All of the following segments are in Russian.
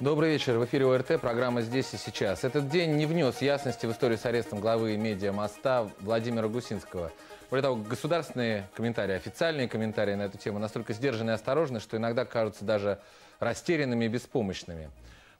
Добрый вечер. В эфире ОРТ, программа «Здесь и сейчас». Этот день не внес ясности в историю с арестом главы медиа «Моста» Владимира Гусинского. Более того, государственные комментарии, официальные комментарии на эту тему настолько сдержаны и осторожны, что иногда кажутся даже растерянными и беспомощными.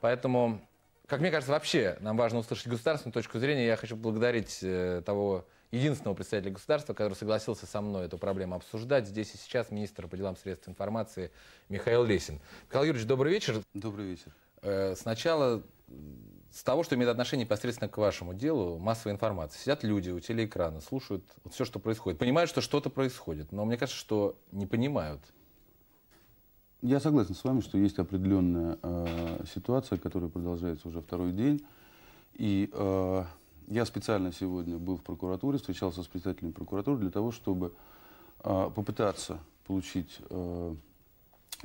Поэтому, как мне кажется, вообще нам важно услышать государственную точку зрения. Я хочу благодарить э, того единственного представителя государства, который согласился со мной эту проблему обсуждать. Здесь и сейчас министр по делам средств информации Михаил Лесин. Михаил Юрьевич, добрый вечер. Добрый вечер. Э, сначала с того, что имеет отношение непосредственно к вашему делу, массовая информация. Сидят люди у телеэкрана, слушают вот все, что происходит. Понимают, что что-то происходит, но мне кажется, что не понимают. Я согласен с вами, что есть определенная э, ситуация, которая продолжается уже второй день. И э, я специально сегодня был в прокуратуре, встречался с представителями прокуратуры для того, чтобы э, попытаться получить э,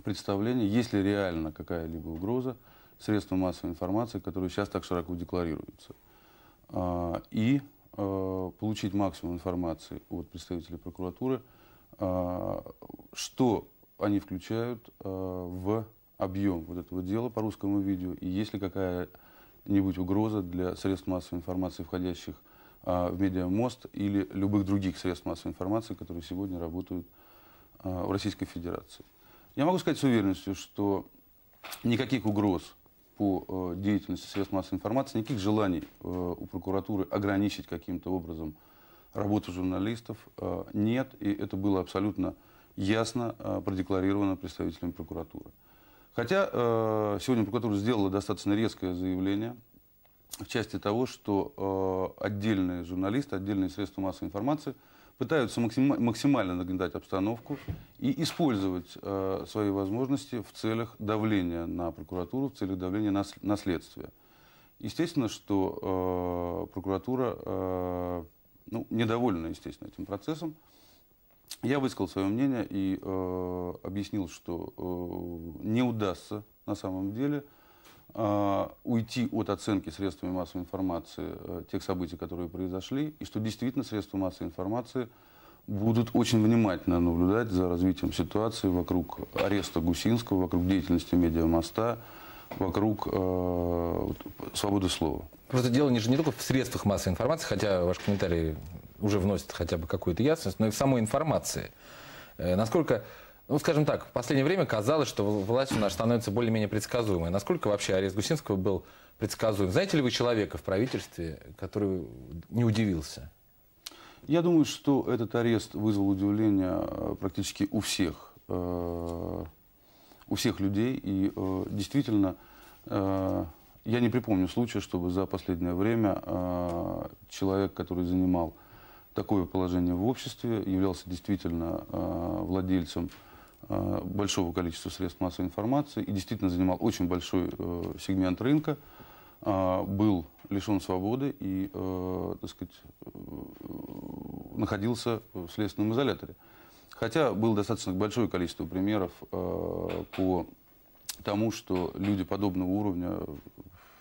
представление, есть ли реально какая-либо угроза, средства массовой информации, которые сейчас так широко декларируются. А, и а, получить максимум информации от представителей прокуратуры, а, что они включают в объем вот этого дела по русскому видео, и есть ли какая-нибудь угроза для средств массовой информации, входящих в медиамост или любых других средств массовой информации, которые сегодня работают в Российской Федерации. Я могу сказать с уверенностью, что никаких угроз по э, деятельности средств массовой информации, никаких желаний э, у прокуратуры ограничить каким-то образом работу журналистов э, нет, и это было абсолютно ясно продекларировано представителями прокуратуры. Хотя сегодня прокуратура сделала достаточно резкое заявление в части того, что отдельные журналисты, отдельные средства массовой информации – пытаются максимально нагнетать обстановку и использовать э, свои возможности в целях давления на прокуратуру, в целях давления на, следствие. Естественно, что э, прокуратура э, ну, недовольна, естественно, этим процессом. Я высказал свое мнение и объяснил, что не удастся на самом деле а, уйти от оценки средствами массовой информации э, тех событий, которые произошли, и что действительно средства массовой информации будут очень внимательно наблюдать за развитием ситуации вокруг ареста Гусинского, вокруг деятельности медиамоста, вокруг э, свободы слова. Просто дело не же не только в средствах массовой информации, хотя ваш комментарий уже вносит хотя бы какую-то ясность, но и в самой информации. Э, насколько ну, скажем так, в последнее время казалось, что власть у нас становится более-менее предсказуемой. Насколько вообще арест Гусинского был предсказуем? Знаете ли вы человека в правительстве, который не удивился? Я думаю, что этот арест вызвал удивление э, практически у всех, э, у всех людей. И э, действительно, я не припомню случая, чтобы за последнее время человек, который занимал такое положение в обществе, являлся действительно владельцем Э, большого количества средств массовой информации и действительно занимал очень большой э, сегмент рынка, э, был лишен свободы и, э, так сказать, э, находился в следственном изоляторе. Хотя было достаточно большое количество примеров э, по тому, что люди подобного уровня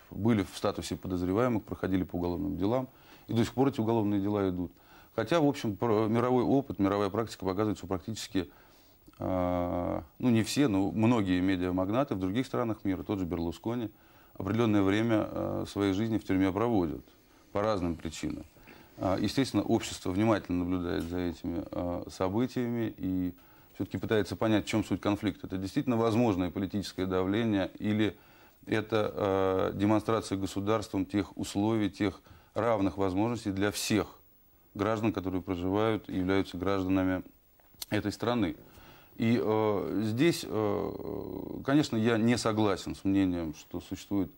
были в статусе подозреваемых, проходили по уголовным делам, и до сих пор эти уголовные дела идут. Хотя, в общем, мировой опыт, мировая практика показывает, что практически а, ну не все, но многие медиамагнаты в других странах мира, тот же Берлускони, определенное время а, своей жизни в тюрьме проводят по разным причинам. А, естественно, общество внимательно наблюдает за этими событиями и все-таки пытается понять, в чем суть конфликта. Это действительно возможное политическое давление или это демонстрация государством тех условий, тех равных возможностей для всех граждан, которые проживают и являются гражданами этой страны. И э, здесь, э, конечно, я не согласен с мнением, что существует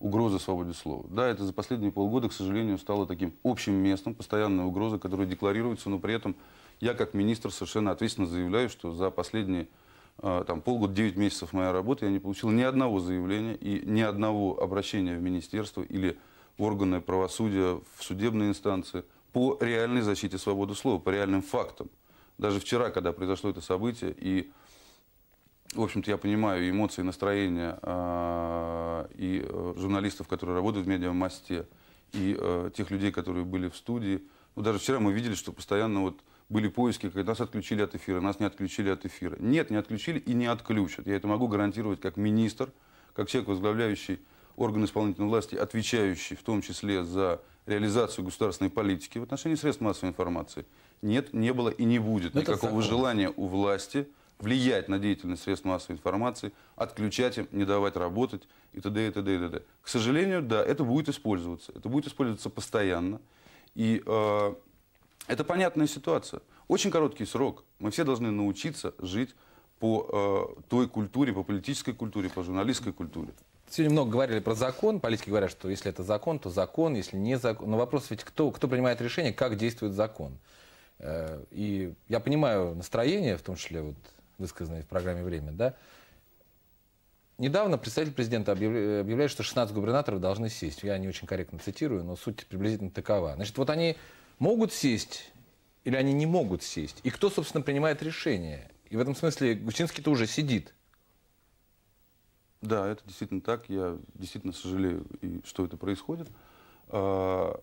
угроза свободе слова. Да, это за последние полгода, к сожалению, стало таким общим местом, постоянная угроза, которая декларируется, но при этом я, как министр, совершенно ответственно заявляю, что за последние э, там, полгода, 9 месяцев моей работы я не получил ни одного заявления и ни одного обращения в министерство или в органы правосудия, в судебные инстанции по реальной защите свободы слова, по реальным фактам. Даже вчера, когда произошло это событие, и, в общем-то, я понимаю эмоции, настроения и а, э, журналистов, которые работают в медиамасте, и э, тех людей, которые были в студии. Ну, даже вчера мы видели, что постоянно вот были поиски, когда нас отключили от эфира, нас не отключили от эфира. Нет, не отключили и не отключат. Я это могу гарантировать как министр, как человек, возглавляющий орган исполнительной власти, отвечающий в том числе за реализацию государственной политики в отношении средств массовой информации нет, не было и не будет ну, Это никакого желания у власти влиять на деятельность средств массовой информации, отключать им, не давать работать и т.д. и т.д. и т.д. К сожалению, да, это будет использоваться. Это будет использоваться постоянно. И э, это понятная ситуация. Очень короткий срок. Мы все должны научиться жить по э, той культуре, по политической культуре, по журналистской культуре. Сегодня много говорили про закон. Политики говорят, что если это закон, то закон, если не закон. Но вопрос ведь, кто, кто принимает решение, как действует закон. Э, и я понимаю настроение, в том числе вот высказанное в программе «Время», да. Недавно представитель президента объявляет, что 16 губернаторов должны сесть. Я не очень корректно цитирую, но суть приблизительно такова. Значит, вот они могут сесть или они не могут сесть? И кто, собственно, принимает решение? И в этом смысле Гусинский-то уже сидит. Да, это действительно так. Я действительно сожалею, что это происходит. А,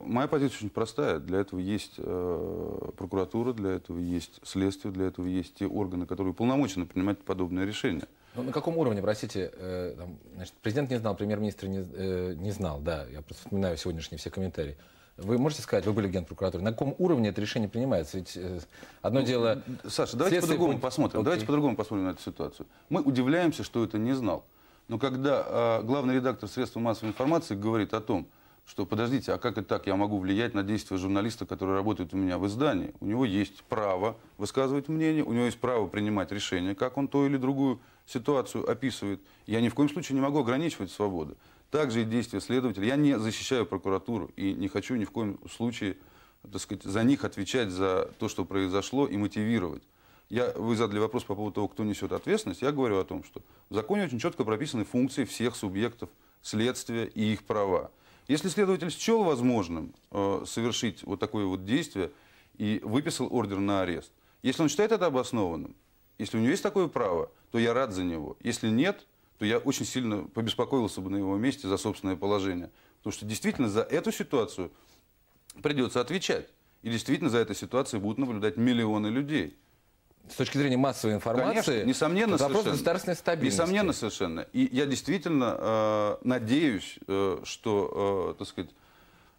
моя позиция очень простая. Для этого есть э, прокуратура, для этого есть следствие, для этого есть те органы, которые уполномочены принимать подобные решения. Но ну, на каком уровне, простите, э, там, значит, президент не знал, премьер-министр не, э, не знал, да, я просто вспоминаю сегодняшние все комментарии. Вы можете сказать, вы были генпрокуратурой? на каком уровне это решение принимается? Ведь э, одно ну, дело... Саша, давайте по-другому будет... посмотрим. Okay. Давайте по-другому посмотрим на эту ситуацию. Мы удивляемся, что это не знал. Но когда э, главный редактор Средства массовой информации говорит о том, что подождите, а как это так, я могу влиять на действия журналиста, который работает у меня в издании? У него есть право высказывать мнение, у него есть право принимать решение, как он ту или другую ситуацию описывает. Я ни в коем случае не могу ограничивать свободы. Также и действия следователя. Я не защищаю прокуратуру и не хочу ни в коем случае так сказать, за них отвечать за то, что произошло, и мотивировать. Я, вы задали вопрос по поводу того, кто несет ответственность. Я говорю о том, что в законе очень четко прописаны функции всех субъектов следствия и их права. Если следователь счел возможным э, совершить вот такое вот действие и выписал ордер на арест, если он считает это обоснованным, если у него есть такое право, то я рад за него. Если нет, то я очень сильно побеспокоился бы на его месте за собственное положение. Потому что действительно за эту ситуацию придется отвечать. И действительно за этой ситуацией будут наблюдать миллионы людей с точки зрения массовой информации, Конечно, несомненно, вопрос совершенно. государственной стабильности. Несомненно совершенно. И я действительно э, надеюсь, э, что, э, так сказать,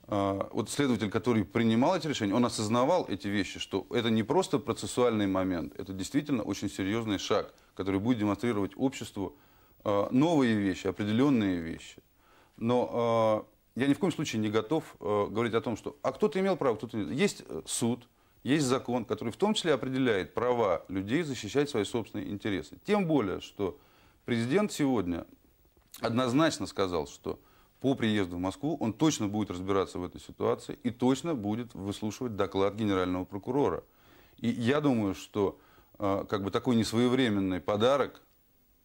э, вот следователь, который принимал эти решения, он осознавал эти вещи, что это не просто процессуальный момент, это действительно очень серьезный шаг, который будет демонстрировать обществу э, новые вещи, определенные вещи. Но э, я ни в коем случае не готов э, говорить о том, что а кто-то имел право, кто-то не. Есть э, суд, есть закон, который в том числе определяет права людей защищать свои собственные интересы. Тем более, что президент сегодня однозначно сказал, что по приезду в Москву он точно будет разбираться в этой ситуации и точно будет выслушивать доклад генерального прокурора. И я думаю, что э, как бы такой несвоевременный подарок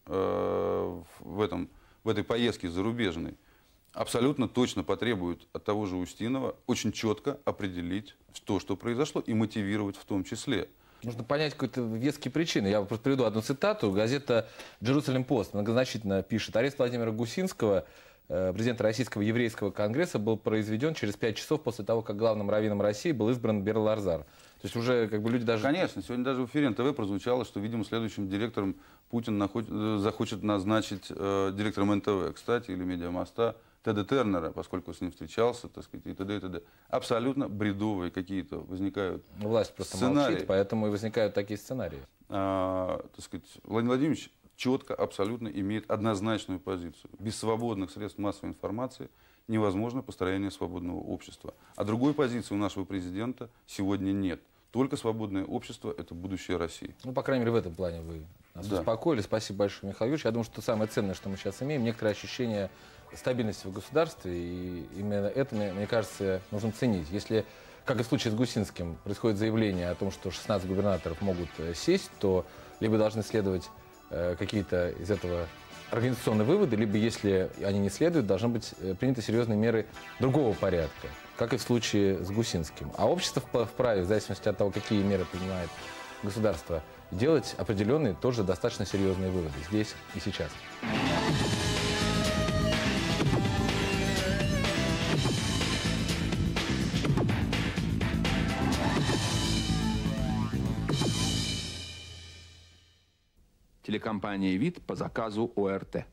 э, в, этом, в этой поездке зарубежной – абсолютно точно потребует от того же Устинова очень четко определить то, что произошло, и мотивировать в том числе. Нужно понять какие-то веские причины. Я просто приведу одну цитату. Газета «Джерусалим пост» многозначительно пишет. Арест Владимира Гусинского, э, президента Российского еврейского конгресса, был произведен через пять часов после того, как главным раввином России был избран Берл Ларзар. То есть уже как бы люди даже... Конечно, сегодня даже в эфире НТВ прозвучало, что, видимо, следующим директором Путин нахо... Э, захочет назначить э, директором НТВ, кстати, или Медиамоста, Теда Тернера, поскольку с ним встречался, так сказать, и т.д. и т.д. Абсолютно бредовые какие-то возникают ну, Власть просто сценарии. молчит, поэтому и возникают такие сценарии. А, так сказать, Владимир Владимирович четко, абсолютно имеет однозначную позицию. Без свободных средств массовой информации невозможно построение свободного общества. А другой позиции у нашего президента сегодня нет. Только свободное общество – это будущее России. Ну, по крайней мере, в этом плане вы нас да. успокоили. Спасибо большое, Михаил Юрьевич. Я думаю, что самое ценное, что мы сейчас имеем, некоторое ощущение стабильности в государстве, и именно это, мне, мне кажется, нужно ценить. Если, как и в случае с Гусинским, происходит заявление о том, что 16 губернаторов могут э, сесть, то либо должны следовать э, какие-то из этого организационные выводы, либо, если они не следуют, должны быть э, приняты серьезные меры другого порядка, как и в случае с Гусинским. А общество вправе, в зависимости от того, какие меры принимает государство, делать определенные, тоже достаточно серьезные выводы здесь и сейчас. телекомпании «Вид» по заказу ОРТ.